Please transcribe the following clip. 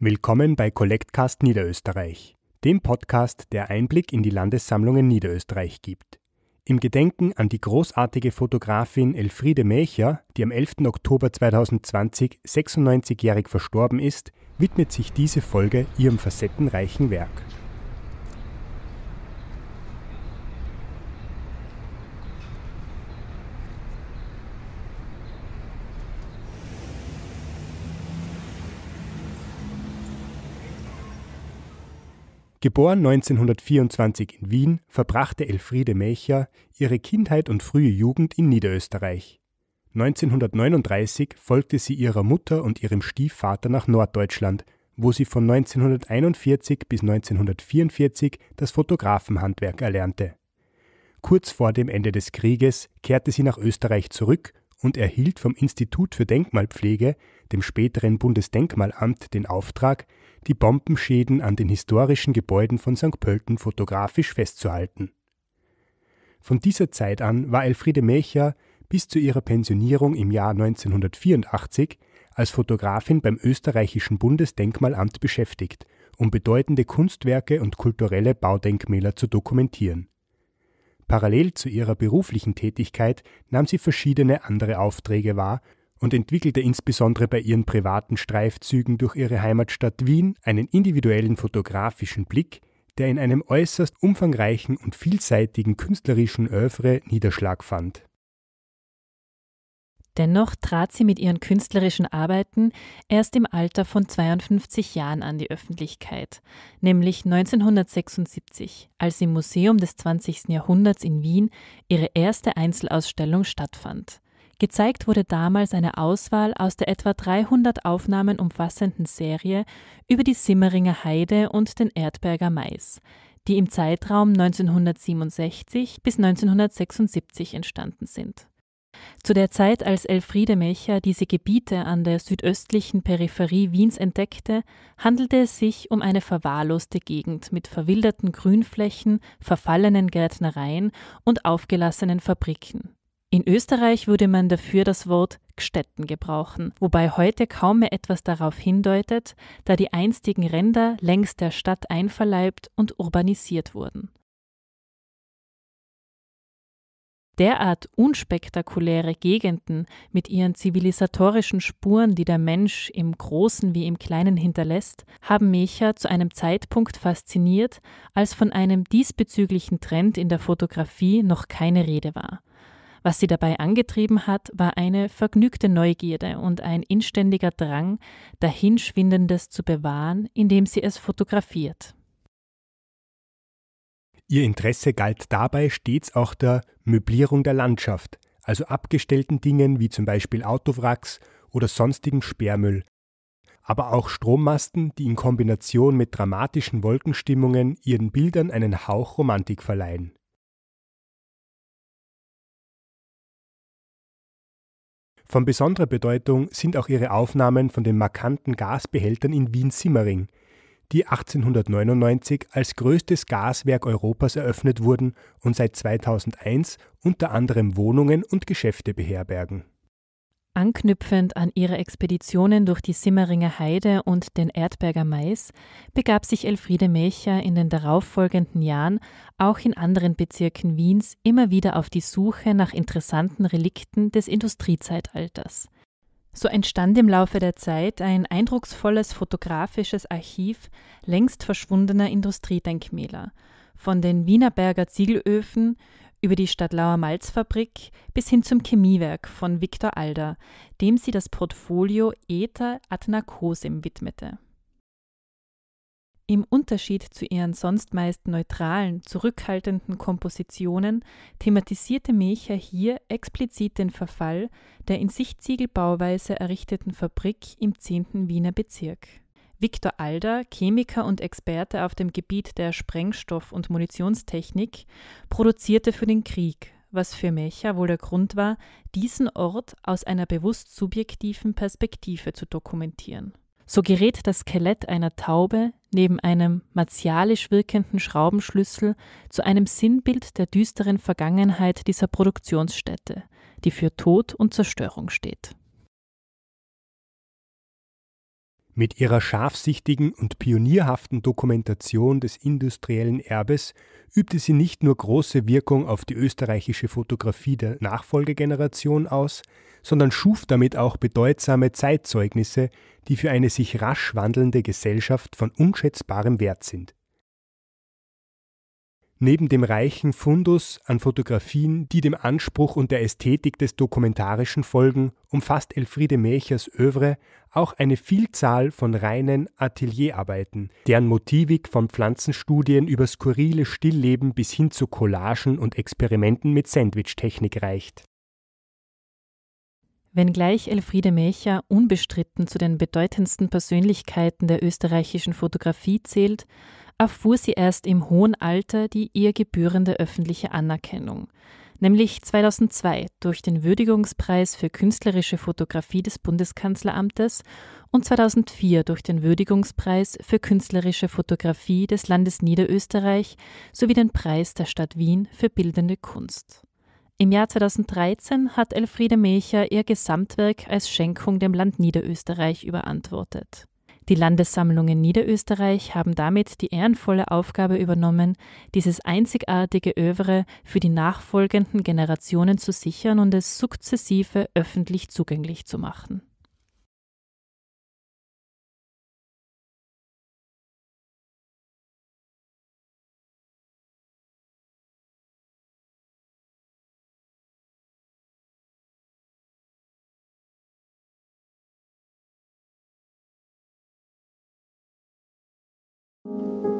Willkommen bei Collectcast Niederösterreich, dem Podcast, der Einblick in die Landessammlungen Niederösterreich gibt. Im Gedenken an die großartige Fotografin Elfriede Melcher, die am 11. Oktober 2020 96-jährig verstorben ist, widmet sich diese Folge ihrem facettenreichen Werk. Geboren 1924 in Wien, verbrachte Elfriede Melcher ihre Kindheit und frühe Jugend in Niederösterreich. 1939 folgte sie ihrer Mutter und ihrem Stiefvater nach Norddeutschland, wo sie von 1941 bis 1944 das Fotografenhandwerk erlernte. Kurz vor dem Ende des Krieges kehrte sie nach Österreich zurück und erhielt vom Institut für Denkmalpflege, dem späteren Bundesdenkmalamt, den Auftrag, die Bombenschäden an den historischen Gebäuden von St. Pölten fotografisch festzuhalten. Von dieser Zeit an war Elfriede Melcher bis zu ihrer Pensionierung im Jahr 1984 als Fotografin beim österreichischen Bundesdenkmalamt beschäftigt, um bedeutende Kunstwerke und kulturelle Baudenkmäler zu dokumentieren Parallel zu ihrer beruflichen Tätigkeit nahm sie verschiedene andere Aufträge wahr und entwickelte insbesondere bei ihren privaten Streifzügen durch ihre Heimatstadt Wien einen individuellen fotografischen Blick, der in einem äußerst umfangreichen und vielseitigen künstlerischen Övre Niederschlag fand Dennoch trat sie mit ihren künstlerischen Arbeiten erst im Alter von 52 Jahren an die Öffentlichkeit, nämlich 1976, als im Museum des 20. Jahrhunderts in Wien ihre erste Einzelausstellung stattfand. Gezeigt wurde damals eine Auswahl aus der etwa 300 Aufnahmen umfassenden Serie über die Simmeringer Heide und den Erdberger Mais, die im Zeitraum 1967 bis 1976 entstanden sind. Zu der Zeit, als Elfriede Melcher diese Gebiete an der südöstlichen Peripherie Wiens entdeckte, handelte es sich um eine verwahrloste Gegend mit verwilderten Grünflächen, verfallenen Gärtnereien und aufgelassenen Fabriken. In Österreich würde man dafür das Wort Gstetten gebrauchen, wobei heute kaum mehr etwas darauf hindeutet, da die einstigen Ränder längst der Stadt einverleibt und urbanisiert wurden. derart unspektakuläre Gegenden mit ihren zivilisatorischen Spuren, die der Mensch im Großen wie im Kleinen hinterlässt, haben Mecha zu einem Zeitpunkt fasziniert, als von einem diesbezüglichen Trend in der Fotografie noch keine Rede war. Was sie dabei angetrieben hat, war eine vergnügte Neugierde und ein inständiger Drang, Dahinschwindendes zu bewahren, indem sie es fotografiert. Ihr Interesse galt dabei stets auch der Möblierung der Landschaft, also abgestellten Dingen wie zum Beispiel Autowracks oder sonstigen Sperrmüll, aber auch Strommasten, die in Kombination mit dramatischen Wolkenstimmungen ihren Bildern einen Hauch Romantik verleihen. Von besonderer Bedeutung sind auch ihre Aufnahmen von den markanten Gasbehältern in Wien-Simmering, die 1899 als größtes Gaswerk Europas eröffnet wurden und seit 2001 unter anderem Wohnungen und Geschäfte beherbergen. Anknüpfend an ihre Expeditionen durch die Simmeringer Heide und den Erdberger Mais begab sich Elfriede Melcher in den darauffolgenden Jahren auch in anderen Bezirken Wiens immer wieder auf die Suche nach interessanten Relikten des Industriezeitalters. So entstand im Laufe der Zeit ein eindrucksvolles fotografisches Archiv längst verschwundener Industriedenkmäler, von den Wienerberger Ziegelöfen über die Stadtlauer Malzfabrik bis hin zum Chemiewerk von Viktor Alder, dem sie das Portfolio Ether ad Narcosem widmete. Im Unterschied zu ihren sonst meist neutralen, zurückhaltenden Kompositionen thematisierte Mecher hier explizit den Verfall der in Sichtziegelbauweise errichteten Fabrik im 10. Wiener Bezirk. Viktor Alder, Chemiker und Experte auf dem Gebiet der Sprengstoff- und Munitionstechnik, produzierte für den Krieg, was für Mecher wohl der Grund war, diesen Ort aus einer bewusst subjektiven Perspektive zu dokumentieren. So gerät das Skelett einer Taube neben einem martialisch wirkenden Schraubenschlüssel zu einem Sinnbild der düsteren Vergangenheit dieser Produktionsstätte, die für Tod und Zerstörung steht Mit ihrer scharfsichtigen und pionierhaften Dokumentation des industriellen Erbes übte sie nicht nur große Wirkung auf die österreichische Fotografie der Nachfolgegeneration aus, sondern schuf damit auch bedeutsame Zeitzeugnisse, die für eine sich rasch wandelnde Gesellschaft von unschätzbarem Wert sind Neben dem reichen Fundus an Fotografien, die dem Anspruch und der Ästhetik des Dokumentarischen folgen, umfasst Elfriede Melchers Övre auch eine Vielzahl von reinen Atelierarbeiten, deren Motivik von Pflanzenstudien über skurrile Stillleben bis hin zu Collagen und Experimenten mit Sandwich-Technik reicht. Wenngleich Elfriede Melcher unbestritten zu den bedeutendsten Persönlichkeiten der österreichischen Fotografie zählt, erfuhr sie erst im hohen Alter die ihr gebührende öffentliche Anerkennung, nämlich 2002 durch den Würdigungspreis für künstlerische Fotografie des Bundeskanzleramtes und 2004 durch den Würdigungspreis für künstlerische Fotografie des Landes Niederösterreich sowie den Preis der Stadt Wien für bildende Kunst. Im Jahr 2013 hat Elfriede Mecher ihr Gesamtwerk als Schenkung dem Land Niederösterreich überantwortet. Die Landessammlungen Niederösterreich haben damit die ehrenvolle Aufgabe übernommen, dieses einzigartige Övre für die nachfolgenden Generationen zu sichern und es sukzessive öffentlich zugänglich zu machen. Thank you.